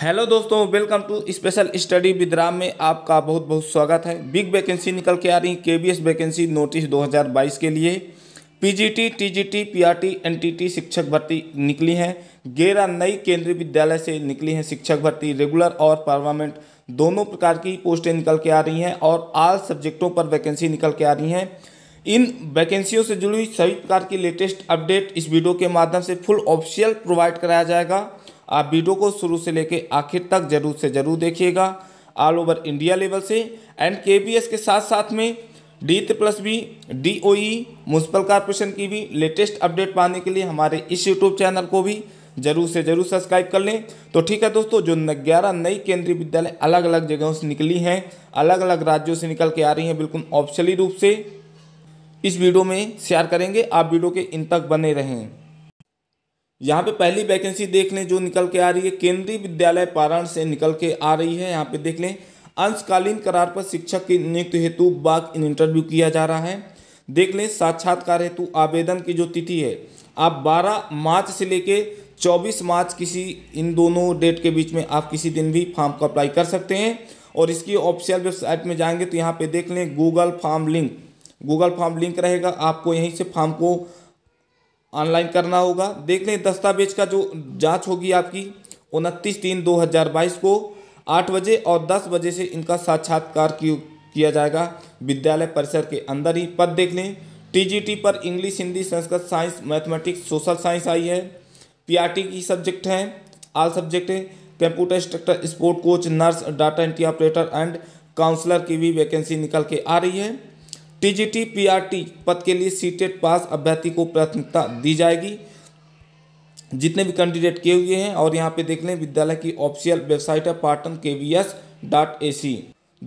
hello दोस्तों welcome to special study with Ram में आपका बहुत बहुत स्वागत है बिग वैकेंसी निकल के आ रही के बी एस वैकेंसी नोटिस 2022 के लिए पीजीटी टीजीटी पीआरटी एनटीटी शिक्षक भर्ती निकली हैं गेरा नई केंद्रीय विद्यालय से निकली हैं शिक्षक भर्ती रेगुलर और परमानेंट दोनों प्रकार की पोस्टें निकल के आ रही हैं और आल सब्जेक्टों पर वैकेंसी निकल के आ रही हैं इन वैकेंसियों से जुड़ी सभी प्रकार की लेटेस्ट अपडेट इस वीडियो के माध्यम से फुल ऑफिशियल प्रोवाइड कराया जाएगा आप वीडियो को शुरू से लेकर आखिर तक जरूर से जरूर देखिएगा ऑल ओवर इंडिया लेवल से एंड के के साथ साथ में D plus B D O E municipal corporation की भी लेटेस्ट अपडेट पाने के लिए हमारे इस यूट्यूब चैनल को भी जरूर से जरूर सब्सक्राइब कर लें तो ठीक है दोस्तों जो ग्यारह नई केंद्रीय विद्यालय अलग अलग जगहों से निकली हैं अलग अलग राज्यों से निकल के आ रही हैं बिल्कुल ऑप्शनली रूप से इस वीडियो में शेयर करेंगे आप वीडियो के इन तक बने रहें यहाँ पे पहली वैकेंसी देख लें जो निकल के आ रही है केंद्रीय विद्यालय पारायण से निकल के आ रही है यहाँ पे देख लें अंशकालीन करार पर शिक्षक की नियुक्ति हेतु बाक इन इंटरव्यू किया जा रहा है देख लें साक्षात्कार हेतु आवेदन की जो तिथि है आप 12 मार्च से लेके 24 मार्च किसी इन दोनों डेट के बीच में आप किसी दिन भी फॉर्म को अप्लाई कर सकते हैं और इसकी ऑफिशियल वेबसाइट में जाएंगे तो यहाँ पे देख लें Google form link Google form link रहेगा आपको यहीं से फॉर्म को ऑनलाइन करना होगा देख लें दस्तावेज का जो जांच होगी आपकी उनतीस तीन दो हज़ार बाईस को आठ बजे और दस बजे से इनका साक्षात्कार किया जाएगा विद्यालय परिसर के अंदर ही पद देख लें टीजीटी पर English Hindi Sanskrit science mathematics social science आई है पीआरटी की सब्जेक्ट हैं आल सब्जेक्ट है computer instructor sport coach nurse data entry operator and counsellor की भी वैकेंसी निकल के आ रही है टीजीटी पीआरटी पद के लिए सीटेट पास अभ्यर्थी को प्राथमिकता दी जाएगी जितने भी कैंडिडेट किए हुए हैं और यहाँ पे देख लें विद्यालय की ऑफिशियल वेबसाइट है पाटन K V S dot A C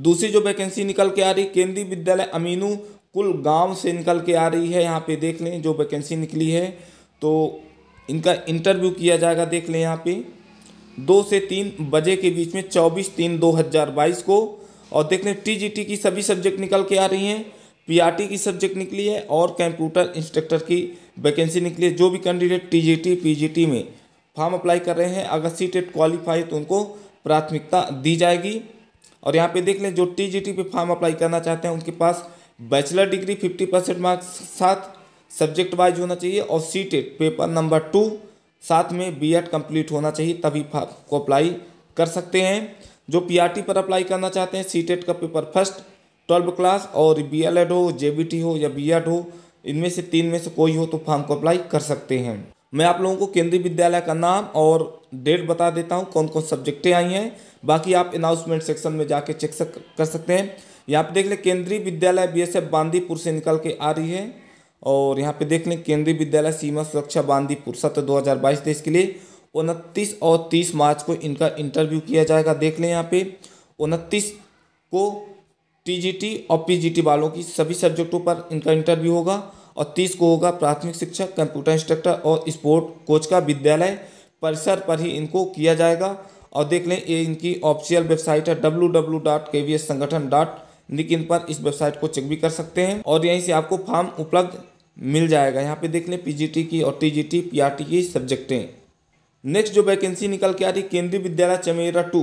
दूसरी जो वैकेंसी निकल के आ रही केंद्रीय विद्यालय अमीनू कुल गांव से निकल के आ रही है यहाँ पे देख लें जो वैकेंसी निकली है तो इनका इंटरव्यू किया जाएगा देख लें यहाँ पे दो से तीन बजे के बीच में चौबीस तीन दो हज़ार बाईस को और देख लें टी की सभी सब्जेक्ट निकल के आ रही हैं पीआरटी की सब्जेक्ट निकली है और कंप्यूटर इंस्ट्रक्टर की वैकेंसी निकली है जो भी कैंडिडेट टीजीटी पीजीटी में फॉर्म अप्लाई कर रहे हैं अगर सी टेट क्वालिफाई तो उनको प्राथमिकता दी जाएगी और यहाँ पे देख लें जो टीजीटी पे फॉर्म अप्लाई करना चाहते हैं उनके पास bachelor degree fifty percent marks साथ सब्जेक्ट वाइज होना चाहिए और C TET paper number two साथ में बी एड कम्प्लीट होना चाहिए तभी को अप्लाई कर सकते हैं जो टी पर अप्लाई करना चाहते हैं सी टेट e का पेपर फर्स्ट ट्वेल्व क्लास और बी एल एड हो जे बी टी हो या बी एड हो इनमें से तीन में से कोई हो तो फॉर्म को अप्लाई कर सकते हैं मैं आप लोगों को केंद्रीय विद्यालय का नाम और डेट बता देता हूँ कौन कौन सब्जेक्टें आई हैं बाकी आप अनाउंसमेंट सेक्शन में जाके चेक सक, कर सकते हैं यहाँ पे देख लें केंद्रीय विद्यालय बीएसएफ बांदीपुर से निकल के आ रही है और यहाँ पे देख लें केंद्रीय विद्यालय सीमा सुरक्षा बांदीपुर सत्र दो हज़ार बाईस देश के लिए उनतीस और तीस मार्च को इनका इंटरव्यू किया जाएगा देख लें यहाँ पे उनतीस को टीजीटी और पीजीटी वालों की सभी सब्जेक्टों पर इनका इंटरव्यू होगा और तीस को होगा प्राथमिक शिक्षक कंप्यूटर इंस्ट्रक्टर और स्पोर्ट कोच का विद्यालय परिसर पर ही इनको किया जाएगा और देख लें ये इनकी ऑफिशियल वेबसाइट है W W dot K V S Sangathan dot in पर इस वेबसाइट को चेक भी कर सकते हैं और यहीं से आपको फॉर्म उपलब्ध मिल जाएगा यहाँ पे देख लें टी की और आर टी e की सब्जेक्टें नेक्स्ट जो वैकेंसी निकल के आ रही Kendriya Vidyalaya Chamera two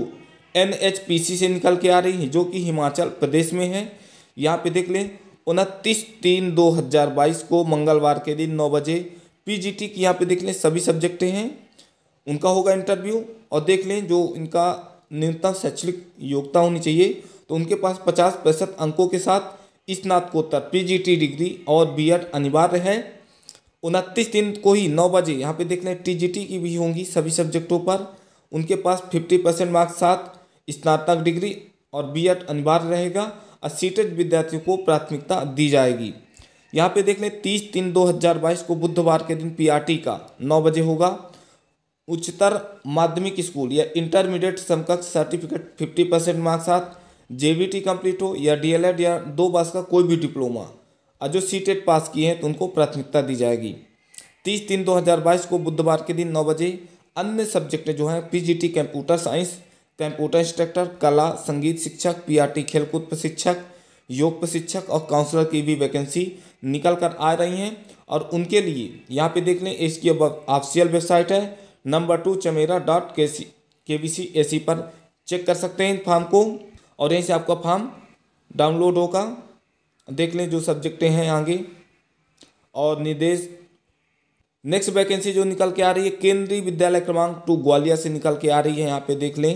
N H P C से निकल के आ रही है जो कि हिमाचल प्रदेश में है यहाँ पे देख लें उनतीस तीन दो हज़ार बाईस को मंगलवार के दिन नौ बजे पी जी टी की यहाँ पे देख लें सभी सब्जेक्ट हैं उनका होगा इंटरव्यू और देख लें जो इनका न्यूनतम शैक्षणिक योग्यता होनी चाहिए तो उनके पास पचास प्रतिशत अंकों के साथ स्नातकोत्तर पी टी डिग्री और एड अनिवार्य है उनतीस दिन को ही नौ बजे यहाँ पे देख लें टी की भी होंगी सभी सब्जेक्टों पर उनके पास फिफ्टी परसेंट मार्क्स साथ स्नातक डिग्री और बीएड अनिवार्य रहेगा और सीटेड विद्यार्थियों को प्राथमिकता दी जाएगी यहाँ पे देख लें तीस तीन दो हज़ार बाईस को बुधवार के दिन पीआरटी का नौ बजे होगा उच्चतर माध्यमिक स्कूल या इंटरमीडिएट समकक्ष सर्टिफिकेट फिफ्टी परसेंट मार्क्स साथ जे कंप्लीट हो या डीएलएड या दो वर्ष का कोई भी डिप्लोमा और जो सी पास किए हैं तो उनको प्राथमिकता दी जाएगी तीस तीन दो हज़ार बाईस को बुधवार के दिन नौ बजे अन्य सब्जेक्ट जो हैं T computer science computer instructor कला संगीत शिक्षक पीआरटी खेलकूद प्रशिक्षक योग प्रशिक्षक और काउंसलर की भी वैकेंसी निकल कर आ रही हैं और उनके लिए यहाँ पे देख लें इसकी अब ऑफिशियल वेबसाइट है number two Chamera dot K C के वी सी ए सी पर चेक कर सकते हैं फॉर्म को और यहीं से आपका फॉर्म डाउनलोड होगा देख लें जो सब्जेक्टें हैं आगे और निर्देश नेक्स्ट वैकेंसी जो निकल के आ रही है केंद्रीय विद्यालय क्रमांक टू ग्वालियर से निकल के आ रही है यहाँ पे देख लें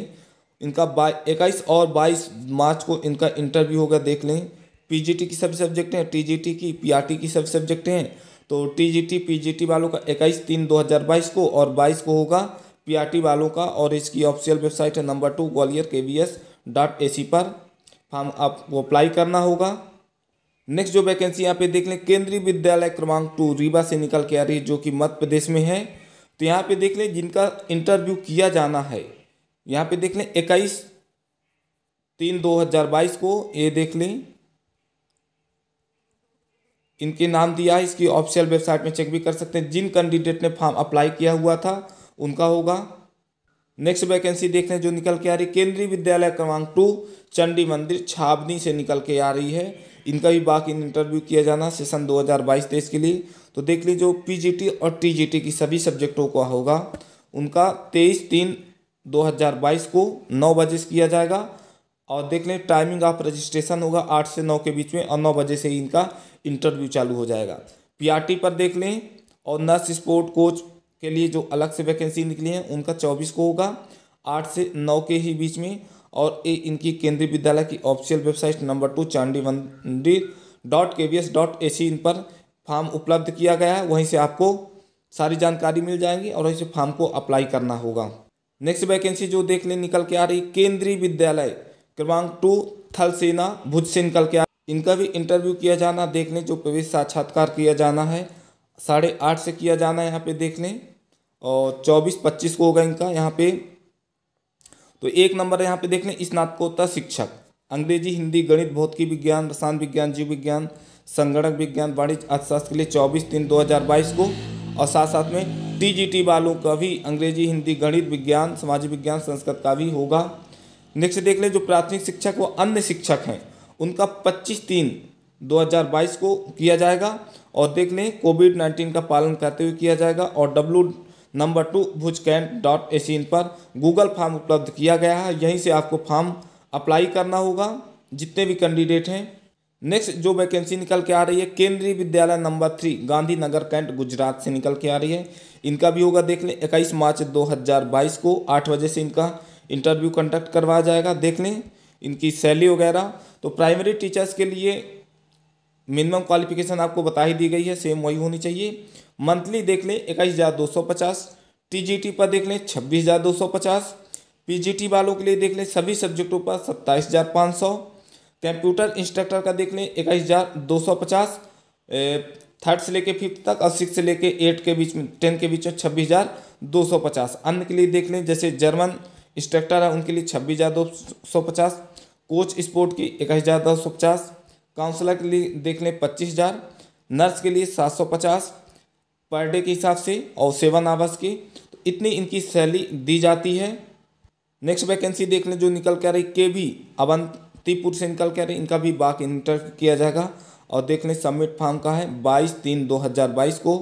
इनका बाई इक्कीस और बाईस मार्च को इनका इंटरव्यू होगा देख लें पीजीटी की सभी सब्जेक्ट हैं टीजीटी की पीआरटी की सभी सब्जेक्ट हैं तो टीजीटी पीजीटी वालों का इक्कीस तीन दो हज़ार बाईस को और बाईस को होगा पीआरटी वालों का और इसकी ऑफिशियल वेबसाइट है number two Gwalior K V S dot A C पर फॉर्म आपको अप्लाई करना होगा नेक्स्ट जो वैकेंसी यहाँ पे देख लें केंद्रीय विद्यालय क्रमांक टू रीवा से निकल के आ रही है जो कि मध्य प्रदेश में है तो यहाँ पे देख लें जिनका इंटरव्यू किया जाना है यहाँ पे देख लें इक्कीस तीन दो हज़ार बाईस को ये देख लें इनके नाम दिया है इसकी ऑफिशियल वेबसाइट में चेक भी कर सकते हैं जिन कैंडिडेट ने फॉर्म अप्लाई किया हुआ था उनका होगा नेक्स्ट वैकेंसी देख लें जो निकल के आ रही है केंद्रीय विद्यालय क्रमांक टू चंडी मंदिर छाबनी से निकल के आ रही है इनका भी बाकी इंटरव्यू किया जाना सेशन 2022 तेईस के लिए तो देख लीजिए जो पीजीटी और टीजीटी की सभी सब्जेक्टों का होगा उनका तेईस तीन 2022 को नौ बजे से किया जाएगा और देख लें टाइमिंग ऑफ रजिस्ट्रेशन होगा आठ से नौ के बीच में और नौ बजे से ही इनका इंटरव्यू चालू हो जाएगा पीआरटी पर देख लें और नर्स स्पोर्ट कोच के लिए जो अलग से वैकेंसी निकली है उनका चौबीस को होगा आठ से नौ के ही बीच में और ए, इनकी केंद्रीय विद्यालय की official website number two Chandimandir dot K V S dot A C in पर फॉर्म उपलब्ध किया गया है वहीं से आपको सारी जानकारी मिल जाएंगी और वहीं से फॉर्म को अप्लाई करना होगा नेक्स्ट वैकेंसी जो देख ले निकल के आ रही केंद्रीय विद्यालय क्रमांक टू थल सेना भुज से निकल के आ इनका भी इंटरव्यू किया जाना देख लें जो प्रवेश साक्षात्कार किया जाना है साढ़े आठ से किया जाना है यहाँ पे देख लें और चौबीस पच्चीस को होगा इनका यहाँ पे तो एक नंबर यहाँ पे देख लें स्नातकोत्तर शिक्षक अंग्रेजी हिंदी गणित भौतिकी विज्ञान रसायन विज्ञान जीव विज्ञान संगणक विज्ञान वाणिज्य अर्थशास्त्र के लिए चौबीस तीन दो हज़ार बाईस को और साथ साथ में डीजीटी वालों का भी अंग्रेजी हिंदी गणित विज्ञान सामाजिक विज्ञान संस्कृत का भी होगा नेक्स्ट देख लें जो प्राथमिक शिक्षक व अन्य शिक्षक हैं उनका 25 तीन 2022 को किया जाएगा और देख लें कोविड नाइन्टीन का पालन करते हुए किया जाएगा और W number two Bhuj cantt dot in पर गूगल फॉर्म उपलब्ध किया गया है यहीं से आपको फॉर्म अप्लाई करना होगा जितने भी कैंडिडेट हैं नेक्स्ट जो वैकेंसी निकल के आ रही है Kendriya Vidyalaya number three Gandhinagar cantt Gujarat से निकल के आ रही है इनका भी होगा देख लें इक्कीस मार्च 2022 को आठ बजे से इनका इंटरव्यू कंडक्ट करवाया जाएगा देख लें इनकी सैलरी वगैरह तो प्राइमरी टीचर्स के लिए मिनिमम क्वालिफिकेशन आपको बता ही दी गई है सेम वही होनी चाहिए मंथली देख लें इक्कीस हज़ार दो सौ पचास टी जी टी पर देख लें छब्बीस हज़ार दो सौ पचास पी जी टी वालों के लिए देख लें सभी सब्जेक्टों पर सत्ताईस हज़ार पाँच सौ कंप्यूटर इंस्ट्रक्टर का देख लें इक्कीस हज़ार दो सौ पचास थर्ड से लेके फिफ्थ तक और सिक्स से लेके एट के बीच में टेन के बीच में छब्बीस हज़ार दो सौ पचास अन्य के लिए देख लें जैसे जर्मन इंस्ट्रक्टर है उनके लिए छब्बीस हज़ार दो सौ पचास कोच स्पोर्ट की इक्कीस हज़ार दो सौ पचास काउंसलर के लिए देख लें पच्चीस हज़ार नर्स के लिए सात सौ पचास पर डे के हिसाब से और सेवन आवर्स की तो इतनी इनकी सैलरी दी जाती है नेक्स्ट वैकेंसी देख लें जो निकल कर रही के भी अवंत तीपुर से निकल कर इनका भी बाक इंटर किया जाएगा और देख लें सबमिट फॉर्म का है बाईस तीन दो हज़ार बाईस को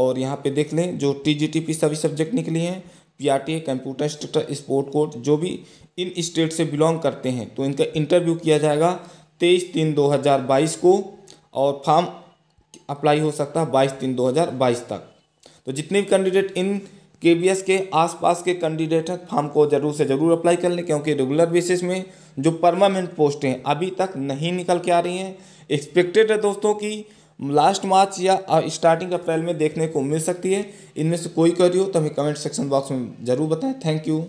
और यहाँ पे देख लें जो टी जी टी पी सभी सब्जेक्ट निकली हैं P R T computer instructor sport court जो भी इन स्टेट से बिलोंग करते हैं तो इनका इंटरव्यू किया जाएगा तेईस तीन दो हज़ार बाईस को और फॉर्म अप्लाई हो सकता है बाईस तीन दो हज़ार बाईस तक तो जितने भी कैंडिडेट इन के के आसपास के कैंडिडेट हैं फॉर्म को ज़रूर से ज़रूर अप्लाई कर लें क्योंकि रेगुलर बेसिस में जो परमानेंट पोस्टें अभी तक नहीं निकल के आ रही हैं एक्सपेक्टेड है दोस्तों कि लास्ट मार्च या स्टार्टिंग अप्रैल में देखने को मिल सकती है इनमें से कोई क्वेरी हो तो हमें कमेंट सेक्शन बॉक्स में ज़रूर बताएं थैंक यू